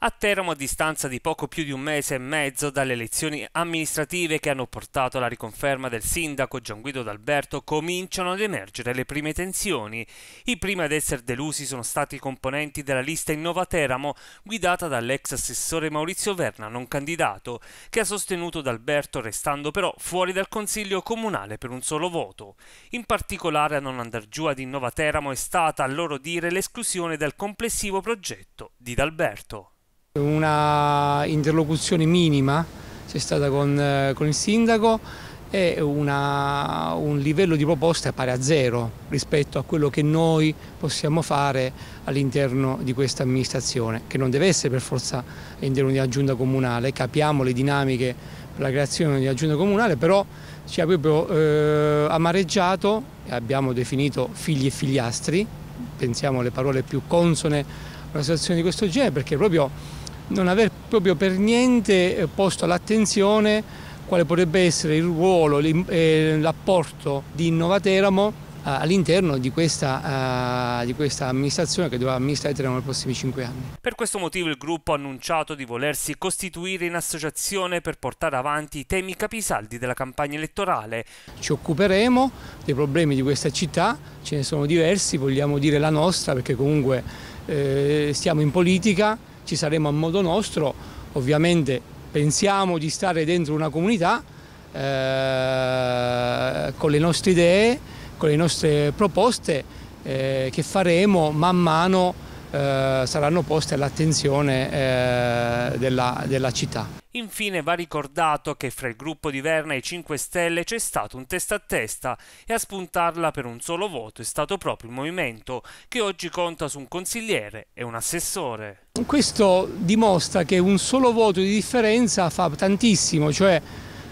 A Teramo, a distanza di poco più di un mese e mezzo dalle elezioni amministrative che hanno portato alla riconferma del sindaco Gian Guido D'Alberto, cominciano ad emergere le prime tensioni. I primi ad essere delusi sono stati i componenti della lista Innova Teramo, guidata dall'ex assessore Maurizio Verna, non candidato, che ha sostenuto D'Alberto restando però fuori dal Consiglio Comunale per un solo voto. In particolare a non andar giù ad Innova Teramo è stata, a loro dire, l'esclusione dal complessivo progetto di D'Alberto. Una interlocuzione minima c'è stata con, eh, con, il sindaco e una, un livello di proposte pari a zero rispetto a quello che noi possiamo fare all'interno di questa amministrazione, che non deve essere per forza all'interno di una giunta comunale, capiamo le dinamiche per la creazione di una giunta comunale, però ci ha proprio eh, amareggiato e abbiamo definito figli e figliastri, pensiamo alle parole più consone a una situazione di questo genere, perché proprio non aver proprio per niente eh, posto all'attenzione quale potrebbe essere il ruolo e eh, l'apporto di Innovateramo eh, all'interno di questa, uh, di questa, amministrazione che dovrà amministrare Teramo nei prossimi cinque anni. Per questo motivo il gruppo ha annunciato di volersi costituire in associazione per portare avanti i temi capisaldi della campagna elettorale. Ci occuperemo dei problemi di questa città, ce ne sono diversi, vogliamo dire la nostra perché comunque eh, siamo in politica, ci saremo a modo nostro, ovviamente pensiamo di stare dentro una comunità eh, con le nostre idee, con le nostre proposte eh, che faremo man mano eh, saranno poste all'attenzione eh, della, della città. Infine va ricordato che fra il gruppo di Verna e i 5 Stelle c'è stato un testa a testa e a spuntarla per un solo voto è stato proprio il movimento che oggi conta su un consigliere e un assessore. Questo dimostra che un solo voto di differenza fa tantissimo, cioè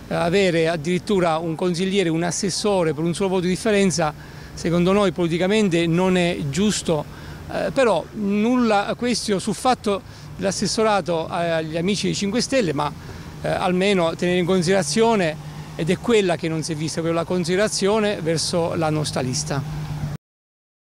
eh, avere addirittura un consigliere e un assessore per un solo voto di differenza secondo noi politicamente non è giusto eh, però nulla questo sul fatto dell'assessorato eh, agli amici di 5 Stelle, ma eh, almeno tenere in considerazione, ed è quella che non si è vista, quella considerazione verso la nostra lista.